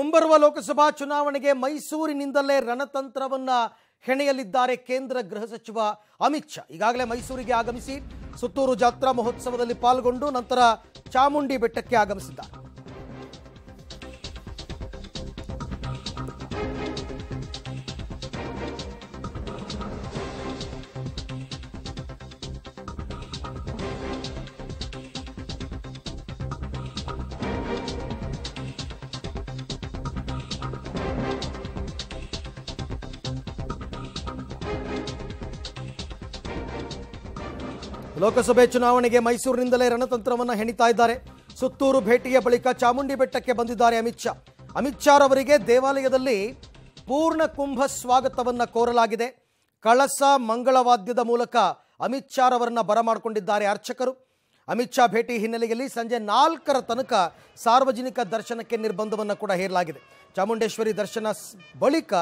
ಮುಂಬರುವ ಲೋಕಸಭಾ ಚುನಾವಣೆಗೆ ಮೈಸೂರಿನಿಂದಲೇ ರಣತಂತ್ರವನ್ನ ಹೆಣೆಯಲಿದ್ದಾರೆ ಕೇಂದ್ರ ಗೃಹ ಸಚಿವ ಅಮಿತ್ ಶಾ ಈಗಾಗಲೇ ಮೈಸೂರಿಗೆ ಆಗಮಿಸಿ ಸುತ್ತೂರು ಜಾತ್ರಾ ಮಹೋತ್ಸವದಲ್ಲಿ ಪಾಲ್ಗೊಂಡು ನಂತರ ಚಾಮುಂಡಿ ಬೆಟ್ಟಕ್ಕೆ ಆಗಮಿಸಿದ್ದಾರೆ ಲೋಕಸಭೆ ಚುನಾವಣೆಗೆ ಮೈಸೂರಿನಿಂದಲೇ ರಣತಂತ್ರವನ್ನು ಹೆಣಿತಾ ಇದ್ದಾರೆ ಸುತ್ತೂರು ಭೇಟಿಯ ಬಳಿಕ ಚಾಮುಂಡಿ ಬೆಟ್ಟಕ್ಕೆ ಬಂದಿದ್ದಾರೆ ಅಮಿತ್ ಶಾ ಅಮಿತ್ ಶಾ ರವರಿಗೆ ದೇವಾಲಯದಲ್ಲಿ ಪೂರ್ಣ ಕುಂಭ ಸ್ವಾಗತವನ್ನು ಕೋರಲಾಗಿದೆ ಕಳಸ ಮಂಗಳವಾದ್ಯದ ಮೂಲಕ ಅಮಿತ್ ಶಾ ಬರಮಾಡಿಕೊಂಡಿದ್ದಾರೆ ಅರ್ಚಕರು ಅಮಿತ್ ಶಾ ಭೇಟಿ ಹಿನ್ನೆಲೆಯಲ್ಲಿ ಸಂಜೆ ನಾಲ್ಕರ ತನಕ ಸಾರ್ವಜನಿಕ ದರ್ಶನಕ್ಕೆ ನಿರ್ಬಂಧವನ್ನು ಕೂಡ ಹೇರಲಾಗಿದೆ ಚಾಮುಂಡೇಶ್ವರಿ ದರ್ಶನ ಬಳಿಕ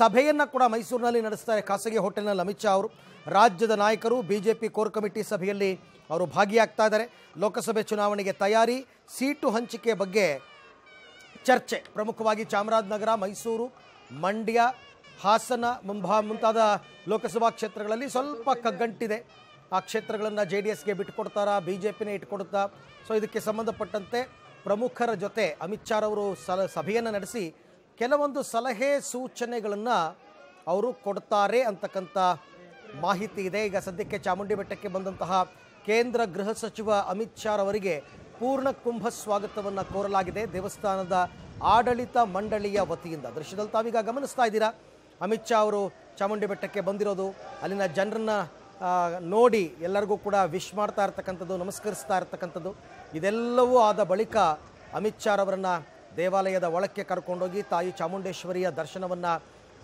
ಸಭೆಯನ್ನು ಕೂಡ ಮೈಸೂರಿನಲ್ಲಿ ನಡೆಸ್ತಾರೆ ಖಾಸಗಿ ಹೋಟೆಲ್ನಲ್ಲಿ ಅಮಿತ್ ಶಾ ಅವರು ರಾಜ್ಯದ ನಾಯಕರು ಬಿಜೆಪಿ ಕೋರ್ ಕಮಿಟಿ ಸಭೆಯಲ್ಲಿ ಅವರು ಭಾಗಿಯಾಗ್ತಾ ಇದ್ದಾರೆ ಲೋಕಸಭೆ ಚುನಾವಣೆಗೆ ತಯಾರಿ ಸೀಟು ಹಂಚಿಕೆ ಬಗ್ಗೆ ಚರ್ಚೆ ಪ್ರಮುಖವಾಗಿ ಚಾಮರಾಜನಗರ ಮೈಸೂರು ಮಂಡ್ಯ ಹಾಸನ ಮುಂಭಾ ಮುಂತಾದ ಲೋಕಸಭಾ ಕ್ಷೇತ್ರಗಳಲ್ಲಿ ಸ್ವಲ್ಪ ಕಗ್ಗಂಟಿದೆ ಆ ಕ್ಷೇತ್ರಗಳನ್ನು ಜೆ ಡಿ ಎಸ್ಗೆ ಬಿಟ್ಟುಕೊಡ್ತಾರಾ ಬಿ ಜೆ ಪಿನೇ ಇಟ್ಕೊಡುತ್ತಾ ಸೊ ಇದಕ್ಕೆ ಸಂಬಂಧಪಟ್ಟಂತೆ ಪ್ರಮುಖರ ಜೊತೆ ಅಮಿತ್ ಶಾ ಅವರು ಸಲ ಸಭೆಯನ್ನು ನಡೆಸಿ ಕೆಲವೊಂದು ಸಲಹೆ ಸೂಚನೆಗಳನ್ನು ಅವರು ಕೊಡ್ತಾರೆ ಅಂತಕ್ಕಂಥ ಮಾಹಿತಿ ಇದೆ ಈಗ ಸದ್ಯಕ್ಕೆ ಚಾಮುಂಡಿ ಬೆಟ್ಟಕ್ಕೆ ಬಂದಂತಹ ಕೇಂದ್ರ ಗೃಹ ಸಚಿವ ಅಮಿತ್ ಶಾ ಅವರಿಗೆ ಪೂರ್ಣ ಕುಂಭ ಸ್ವಾಗತವನ್ನು ಕೋರಲಾಗಿದೆ ದೇವಸ್ಥಾನದ ಆಡಳಿತ ಮಂಡಳಿಯ ವತಿಯಿಂದ ದೃಶ್ಯದಲ್ಲಿ ತಾವೀಗ ಗಮನಿಸ್ತಾ ಇದ್ದೀರಾ ಅಮಿತ್ ಶಾ ಅವರು ಚಾಮುಂಡಿ ಬೆಟ್ಟಕ್ಕೆ ಬಂದಿರೋದು ಅಲ್ಲಿನ ಜನರನ್ನ ನೋಡಿ ಎಲ್ಲರಿಗೂ ಕೂಡ ವಿಶ್ ಮಾಡ್ತಾ ಇರ್ತಕ್ಕಂಥದ್ದು ನಮಸ್ಕರಿಸ್ತಾ ಇರ್ತಕ್ಕಂಥದ್ದು ಇದೆಲ್ಲವೂ ಆದ ಬಳಿಕ ಅಮಿತ್ ಶಾ ಅವರನ್ನು ದೇವಾಲಯದ ಒಳಕ್ಕೆ ಕರ್ಕೊಂಡೋಗಿ ತಾಯಿ ಚಾಮುಂಡೇಶ್ವರಿಯ ದರ್ಶನವನ್ನು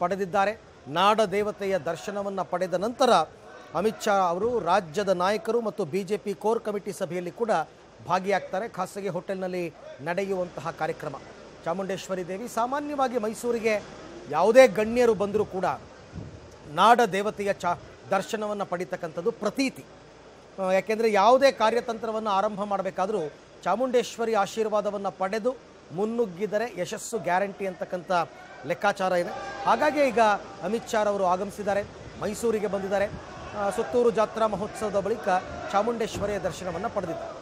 ಪಡೆದಿದ್ದಾರೆ ನಾಡ ದೇವತೆಯ ದರ್ಶನವನ್ನು ಪಡೆದ ನಂತರ ಅಮಿತ್ ಶಾ ಅವರು ರಾಜ್ಯದ ನಾಯಕರು ಮತ್ತು B J P core committee ಸಭೆಯಲ್ಲಿ ಕೂಡ ಭಾಗಿಯಾಗ್ತಾರೆ ಖಾಸಗಿ ಹೋಟೆಲ್ನಲ್ಲಿ ನಡೆಯುವಂತಹ ಕಾರ್ಯಕ್ರಮ ಚಾಮುಂಡೇಶ್ವರಿ ದೇವಿ ಸಾಮಾನ್ಯವಾಗಿ ಮೈಸೂರಿಗೆ ಯಾವುದೇ ಗಣ್ಯರು ಬಂದರೂ ಕೂಡ ನಾಡ ದೇವತೆಯ ಚ ದರ್ಶನವನ್ನು ಪಡೀತಕ್ಕಂಥದ್ದು ಪ್ರತೀತಿ ಯಾಕೆಂದರೆ ಯಾವುದೇ ಕಾರ್ಯತಂತ್ರವನ್ನು ಆರಂಭ ಮಾಡಬೇಕಾದರೂ ಚಾಮುಂಡೇಶ್ವರಿ ಆಶೀರ್ವಾದವನ್ನು ಪಡೆದು ಮುನ್ನುಗ್ಗಿದರೆ ಯಶಸ್ಸು ಗ್ಯಾರಂಟಿ ಅಂತಕ್ಕಂಥ ಲೆಕ್ಕಾಚಾರ ಇದೆ ಹಾಗಾಗಿ ಈಗ ಅಮಿತ್ ಶಾ ಅವರು ಆಗಮಿಸಿದ್ದಾರೆ ಮೈಸೂರಿಗೆ ಬಂದಿದ್ದಾರೆ ಸುತ್ತೂರು ಜಾತ್ರಾ ಮಹೋತ್ಸವದ ಬಳಿಕ ಚಾಮುಂಡೇಶ್ವರಿಯ ದರ್ಶನವನ್ನು ಪಡೆದಿದ್ದಾರೆ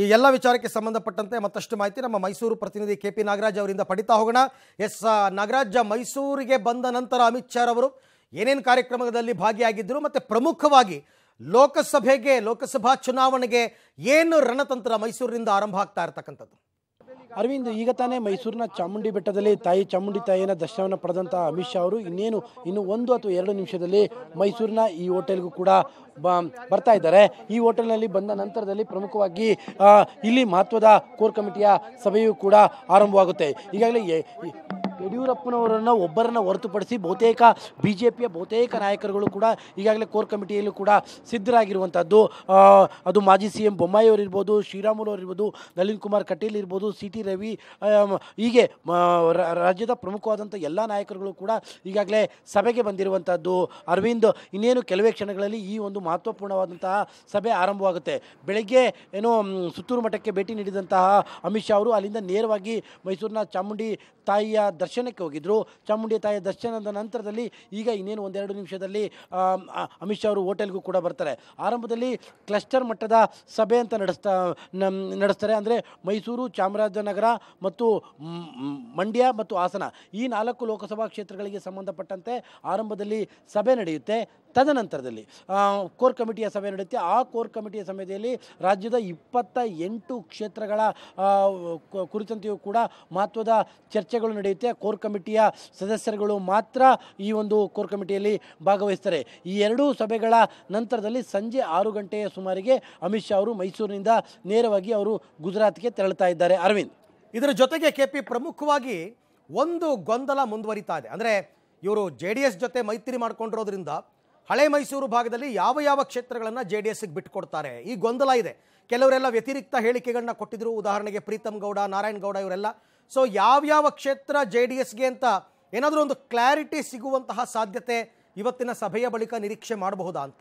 ಈ ಎಲ್ಲ ವಿಚಾರಕ್ಕೆ ಸಂಬಂಧಪಟ್ಟಂತೆ ಮತ್ತಷ್ಟು ಮಾಹಿತಿ ನಮ್ಮ ಮೈಸೂರು ಪ್ರತಿನಿಧಿ ಕೆ ಪಿ ನಾಗರಾಜ್ ಅವರಿಂದ ಪಡಿತಾ ಹೋಗೋಣ ಎಸ್ ನಾಗರಾಜ ಮೈಸೂರಿಗೆ ಬಂದ ನಂತರ ಅಮಿತ್ ಶಾ ಅವರು ಏನೇನು ಕಾರ್ಯಕ್ರಮದಲ್ಲಿ ಭಾಗಿಯಾಗಿದ್ದರು ಮತ್ತು ಪ್ರಮುಖವಾಗಿ ಲೋಕಸಭೆಗೆ ಲೋಕಸಭಾ ಚುನಾವಣೆಗೆ ಏನು ರಣತಂತ್ರ ಮೈಸೂರಿನಿಂದ ಆರಂಭ ಆಗ್ತಾ ಇರತಕ್ಕಂಥದ್ದು ಅರವಿಂದ್ ಈಗ ತಾನೇ ಮೈಸೂರಿನ ಚಾಮುಂಡಿ ಬೆಟ್ಟದಲ್ಲಿ ತಾಯಿ ಚಾಮುಂಡಿ ತಾಯಿಯನ್ನು ದರ್ಶನವನ್ನು ಪಡೆದಂತಹ ಅಮಿತ್ ಶಾ ಅವರು ಇನ್ನೇನು ಇನ್ನು ಒಂದು ಅಥವಾ ಎರಡು ನಿಮಿಷದಲ್ಲಿ ಮೈಸೂರಿನ ಈ ಹೋಟೆಲ್ಗೂ ಕೂಡ ಬರ್ತಾ ಇದ್ದಾರೆ ಈ ಹೋಟೆಲ್ನಲ್ಲಿ ಬಂದ ನಂತರದಲ್ಲಿ ಪ್ರಮುಖವಾಗಿ ಇಲ್ಲಿ ಮಹತ್ವದ ಕೋರ್ ಕಮಿಟಿಯ ಸಭೆಯೂ ಕೂಡ ಆರಂಭವಾಗುತ್ತೆ ಈಗಾಗಲೇ ಯಡಿಯೂರಪ್ಪನವರನ್ನು ಒಬ್ಬರನ್ನು ಹೊರತುಪಡಿಸಿ ಬಹುತೇಕ ಬಿ ಜೆ ಪಿಯ ಬಹುತೇಕ ನಾಯಕರುಗಳು ಕೂಡ ಈಗಾಗಲೇ ಕೋರ್ ಕಮಿಟಿಯಲ್ಲೂ ಕೂಡ ಸಿದ್ಧರಾಗಿರುವಂಥದ್ದು ಅದು ಮಾಜಿ ಸಿ ಎಂ ಬೊಮ್ಮಾಯಿಯವರು ಇರ್ಬೋದು ಶ್ರೀರಾಮುಲು ಅವರಿರ್ಬೋದು ನಳಿನ್ ಕುಮಾರ್ ಕಟೀಲ್ ಇರ್ಬೋದು ಸಿ ಟಿ ರವಿ ಹೀಗೆ ರಾಜ್ಯದ ಪ್ರಮುಖವಾದಂಥ ಎಲ್ಲ ನಾಯಕರುಗಳು ಕೂಡ ಈಗಾಗಲೇ ಸಭೆಗೆ ಬಂದಿರುವಂಥದ್ದು ಅರವಿಂದ್ ಇನ್ನೇನು ಕೆಲವೇ ಕ್ಷಣಗಳಲ್ಲಿ ಈ ಒಂದು ಮಹತ್ವಪೂರ್ಣವಾದಂತಹ ಸಭೆ ಆರಂಭವಾಗುತ್ತೆ ಬೆಳಗ್ಗೆ ಏನು ಸುತ್ತೂರು ಮಠಕ್ಕೆ ಭೇಟಿ ನೀಡಿದಂತಹ ಅಮಿತ್ ಶಾ ಅವರು ಅಲ್ಲಿಂದ ನೇರವಾಗಿ ಮೈಸೂರಿನ ಚಾಮುಂಡಿ ತಾಯಿಯ ದರ್ಶನಕ್ಕೆ ಹೋಗಿದ್ದರು ಚಾಮುಂಡಿ ತಾಯಿಯ ದರ್ಶನದ ನಂತರದಲ್ಲಿ ಈಗ ಇನ್ನೇನು ಒಂದೆರಡು ನಿಮಿಷದಲ್ಲಿ ಅಮಿತ್ ಶಾ ಅವರು ಹೋಟೆಲ್ಗೂ ಕೂಡ ಬರ್ತಾರೆ ಆರಂಭದಲ್ಲಿ ಕ್ಲಸ್ಟರ್ ಮಟ್ಟದ ಸಭೆ ಅಂತ ನಡೆಸ್ತಾ ನಡೆಸ್ತಾರೆ ಅಂದರೆ ಮೈಸೂರು ಚಾಮರಾಜನಗರ ಮತ್ತು ಮಂಡ್ಯ ಮತ್ತು ಹಾಸನ ಈ ನಾಲ್ಕು ಲೋಕಸಭಾ ಕ್ಷೇತ್ರಗಳಿಗೆ ಸಂಬಂಧಪಟ್ಟಂತೆ ಆರಂಭದಲ್ಲಿ ಸಭೆ ನಡೆಯುತ್ತೆ ತದನಂತರದಲ್ಲಿ ಕೋರ್ ಕಮಿಟಿಯ ಸಭೆ ನಡೆಯುತ್ತೆ ಆ ಕೋರ್ ಕಮಿಟಿಯ ಸಭೆಯಲ್ಲಿ ರಾಜ್ಯದ ಇಪ್ಪತ್ತ ಎಂಟು ಕ್ಷೇತ್ರಗಳ ಕುರಿತಂತೆಯೂ ಕೂಡ ಮಹತ್ವದ ಚರ್ಚೆಗಳು ನಡೆಯುತ್ತೆ ಕೋರ್ ಕಮಿಟಿಯ ಸದಸ್ಯರುಗಳು ಮಾತ್ರ ಈ ಒಂದು ಕೋರ್ ಕಮಿಟಿಯಲ್ಲಿ ಭಾಗವಹಿಸ್ತಾರೆ ಈ ಎರಡೂ ಸಭೆಗಳ ನಂತರದಲ್ಲಿ ಸಂಜೆ ಆರು ಗಂಟೆಯ ಸುಮಾರಿಗೆ ಅಮಿತ್ ಶಾ ಅವರು ಮೈಸೂರಿನಿಂದ ನೇರವಾಗಿ ಅವರು ಗುಜರಾತ್ಗೆ ತೆರಳುತ್ತಾ ಇದ್ದಾರೆ ಅರವಿಂದ್ ಇದರ ಜೊತೆಗೆ ಕೆ ಪಿ ಪ್ರಮುಖವಾಗಿ ಒಂದು ಗೊಂದಲ ಮುಂದುವರಿತಾ ಇದೆ ಅಂದರೆ ಇವರು ಜೆ ಡಿ ಎಸ್ ಜೊತೆ ಮೈತ್ರಿ ಮಾಡಿಕೊಂಡಿರೋದ್ರಿಂದ ಹಳೆ ಮೈಸೂರು ಭಾಗದಲ್ಲಿ ಯಾವ ಯಾವ ಕ್ಷೇತ್ರಗಳನ್ನು ಜೆ ಡಿ ಎಸ್ಗೆ ಬಿಟ್ಟುಕೊಡ್ತಾರೆ ಈ ಗೊಂದಲ ಇದೆ ಕೆಲವರೆಲ್ಲ ವ್ಯತಿರಿಕ್ತ ಹೇಳಿಕೆಗಳನ್ನ ಕೊಟ್ಟಿದ್ರು ಉದಾಹರಣೆಗೆ ಪ್ರೀತಮ್ ಗೌಡ ನಾರಾಯಣ್ ಗೌಡ ಇವರೆಲ್ಲ ಸೊ ಯಾವ್ಯಾವ ಕ್ಷೇತ್ರ ಜೆ ಡಿ ಎಸ್ಗೆ ಅಂತ ಏನಾದರೂ ಒಂದು ಕ್ಲಾರಿಟಿ ಸಿಗುವಂತಹ ಸಾಧ್ಯತೆ ಇವತ್ತಿನ ಸಭೆಯ ಬಳಿಕ ನಿರೀಕ್ಷೆ ಮಾಡಬಹುದಾ ಅಂತ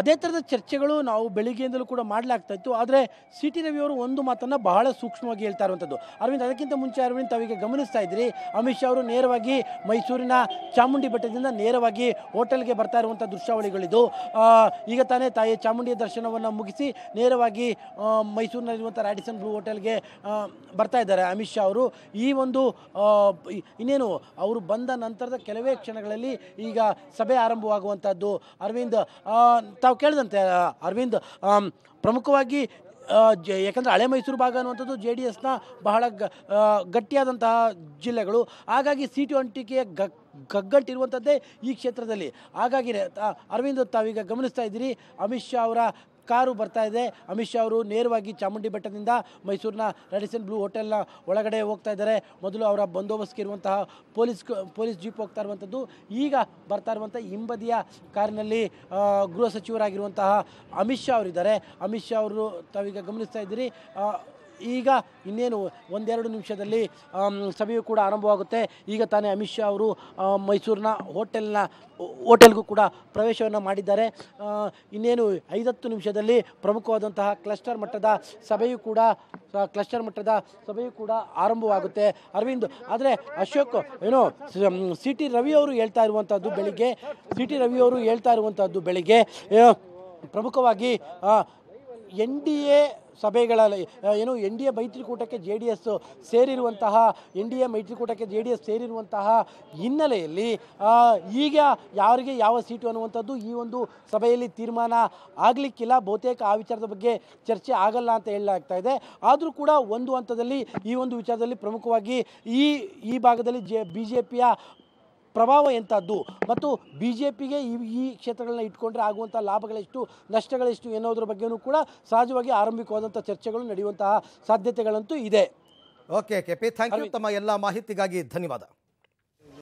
ಅದೇ ಥರದ ಚರ್ಚೆಗಳು ನಾವು ಬೆಳಿಗ್ಗೆಯಿಂದಲೂ ಕೂಡ ಮಾಡಲಾಗ್ತಾ ಇತ್ತು ಆದರೆ ಸಿ ಟಿ ರವಿಯವರು ಒಂದು ಮಾತನ್ನು ಬಹಳ ಸೂಕ್ಷ್ಮವಾಗಿ ಹೇಳ್ತಾ ಇರುವಂಥದ್ದು ಅರವಿಂದ್ ಅದಕ್ಕಿಂತ ಮುಂಚೆ ಅರವಿಂದ್ ತಾವೀಗ ಗಮನಿಸ್ತಾ ಇದ್ರಿ ಅಮಿತ್ ಶಾ ಅವರು ನೇರವಾಗಿ ಮೈಸೂರಿನ ಚಾಮುಂಡಿ ಬೆಟ್ಟದಿಂದ ನೇರವಾಗಿ ಹೋಟೆಲ್ಗೆ ಬರ್ತಾ ಇರುವಂಥ ದೃಶ್ಯಾವಳಿಗಳಿದು ಈಗ ತಾನೇ ತಾಯಿ ಚಾಮುಂಡಿಯ ದರ್ಶನವನ್ನು ಮುಗಿಸಿ ನೇರವಾಗಿ ಮೈಸೂರಿನಲ್ಲಿರುವಂಥ ರಾಡಿಸನ್ ಬ್ಲೂ ಹೋಟೆಲ್ಗೆ ಬರ್ತಾ ಇದ್ದಾರೆ ಅಮಿತ್ ಶಾ ಅವರು ಈ ಒಂದು ಇನ್ನೇನು ಅವರು ಬಂದ ನಂತರದ ಕೆಲವೇ ಕ್ಷಣಗಳಲ್ಲಿ ಈಗ ಸಭೆ ಆರಂಭವಾಗುವಂಥದ್ದು ಅರವಿಂದ್ ತಾವು ಕೇಳಿದಂತೆ ಅರವಿಂದ್ ಪ್ರಮುಖವಾಗಿ ಯಾಕಂದರೆ ಹಳೆ ಮೈಸೂರು ಭಾಗ ಅನ್ನುವಂಥದ್ದು ಜೆ ಡಿ ಎಸ್ನ ಬಹಳ ಗಟ್ಟಿಯಾದಂತಹ ಜಿಲ್ಲೆಗಳು ಹಾಗಾಗಿ ಸೀಟು ಅಂಟಿಕೆಯ ಗ ಗಗ್ಗಟ್ಟಿರುವಂಥದ್ದೇ ಈ ಕ್ಷೇತ್ರದಲ್ಲಿ ಹಾಗಾಗಿ ಅರವಿಂದ್ ತಾವೀಗ ಗಮನಿಸ್ತಾ ಇದ್ದೀರಿ ಅಮಿತ್ ಶಾ ಅವರ ಕಾರು ಬರ್ತಾ ಇದೆ ಅಮಿತ್ ಶಾ ಅವರು ನೇರವಾಗಿ ಚಾಮುಂಡಿ ಬೆಟ್ಟದಿಂದ ಮೈಸೂರಿನ ರೆಡಿಸನ್ ಬ್ಲೂ ಹೋಟೆಲ್ನ ಒಳಗಡೆ ಹೋಗ್ತಾ ಇದ್ದಾರೆ ಮೊದಲು ಅವರ ಬಂದೋಬಸ್ತ್ ಇರುವಂತಹ ಪೊಲೀಸ್ ಪೊಲೀಸ್ ಜೀಪ್ ಹೋಗ್ತಾ ಇರುವಂಥದ್ದು ಈಗ ಬರ್ತಾ ಇರುವಂಥ ಹಿಂಬದಿಯ ಕಾರಿನಲ್ಲಿ ಗೃಹ ಸಚಿವರಾಗಿರುವಂತಹ ಅಮಿತ್ ಶಾ ಅವರಿದ್ದಾರೆ ಅಮಿತ್ ಶಾ ಅವರು ತಾವೀಗ ಗಮನಿಸ್ತಾ ಇದ್ದೀರಿ ಈಗ ಇನ್ನೇನು ಒಂದೆರಡು ನಿಮಿಷದಲ್ಲಿ ಸಭೆಯು ಕೂಡ ಆರಂಭವಾಗುತ್ತೆ ಈಗ ತಾನೇ ಅಮಿತ್ ಶಾ ಅವರು ಮೈಸೂರಿನ ಹೋಟೆಲ್ನ ಹೋಟೆಲ್ಗೂ ಕೂಡ ಪ್ರವೇಶವನ್ನು ಮಾಡಿದ್ದಾರೆ ಇನ್ನೇನು ಐದತ್ತು ನಿಮಿಷದಲ್ಲಿ ಪ್ರಮುಖವಾದಂತಹ ಕ್ಲಸ್ಟರ್ ಮಟ್ಟದ ಸಭೆಯೂ ಕೂಡ ಕ್ಲಸ್ಟರ್ ಮಟ್ಟದ ಸಭೆಯೂ ಕೂಡ ಆರಂಭವಾಗುತ್ತೆ ಅರವಿಂದ್ ಆದರೆ ಅಶೋಕ್ ಏನು ಸಿ ಟಿ ರವಿ ಅವರು ಹೇಳ್ತಾ ಇರುವಂಥದ್ದು ಬೆಳಿಗ್ಗೆ ಸಿ ಟಿ ರವಿ ಅವರು ಹೇಳ್ತಾ ಇರುವಂಥದ್ದು ಬೆಳಿಗ್ಗೆ ಪ್ರಮುಖವಾಗಿ ಎನ್ ಡಿ ಎ ಸಭೆಗಳಲ್ಲಿ ಏನು ಎನ್ ಡಿ ಎ ಮೈತ್ರಿಕೂಟಕ್ಕೆ ಜೆ ಡಿ ಎಸ್ ಸೇರಿರುವಂತಹ ಎನ್ ಡಿ ಎ ಮೈತ್ರಿಕೂಟಕ್ಕೆ ಜೆ ಡಿ ಎಸ್ ಸೇರಿರುವಂತಹ ಹಿನ್ನೆಲೆಯಲ್ಲಿ ಈಗ ಯಾರಿಗೆ ಯಾವ ಸೀಟು ಅನ್ನುವಂಥದ್ದು ಈ ಒಂದು ಸಭೆಯಲ್ಲಿ ತೀರ್ಮಾನ ಆಗಲಿಕ್ಕಿಲ್ಲ ಬಹುತೇಕ ಆ ವಿಚಾರದ ಬಗ್ಗೆ ಚರ್ಚೆ ಆಗಲ್ಲ ಅಂತ ಹೇಳಲಾಗ್ತಾ ಇದೆ ಆದರೂ ಕೂಡ ಒಂದು ಹಂತದಲ್ಲಿ ಈ ಒಂದು ವಿಚಾರದಲ್ಲಿ ಪ್ರಮುಖವಾಗಿ ಈ ಈ ಭಾಗದಲ್ಲಿ ಜೆ ಬಿ ಜೆ ಪಿಯ ಪ್ರಭಾವ ಎಂಥದ್ದು ಮತ್ತು ಬಿ ಜೆ ಪಿಗೆ ಈ ಈ ಕ್ಷೇತ್ರಗಳನ್ನ ಇಟ್ಕೊಂಡ್ರೆ ಆಗುವಂಥ ಲಾಭಗಳೆಷ್ಟು ನಷ್ಟಗಳೆಷ್ಟು ಎನ್ನುವುದರ ಬಗ್ಗೆಯೂ ಕೂಡ ಸಹಜವಾಗಿ ಆರಂಭಿಕವಾದಂಥ ಚರ್ಚೆಗಳು ನಡೆಯುವಂತಹ ಸಾಧ್ಯತೆಗಳಂತೂ ಇದೆ okay K P thank you ತಮ್ಮ ಎಲ್ಲ ಮಾಹಿತಿಗಾಗಿ ಧನ್ಯವಾದ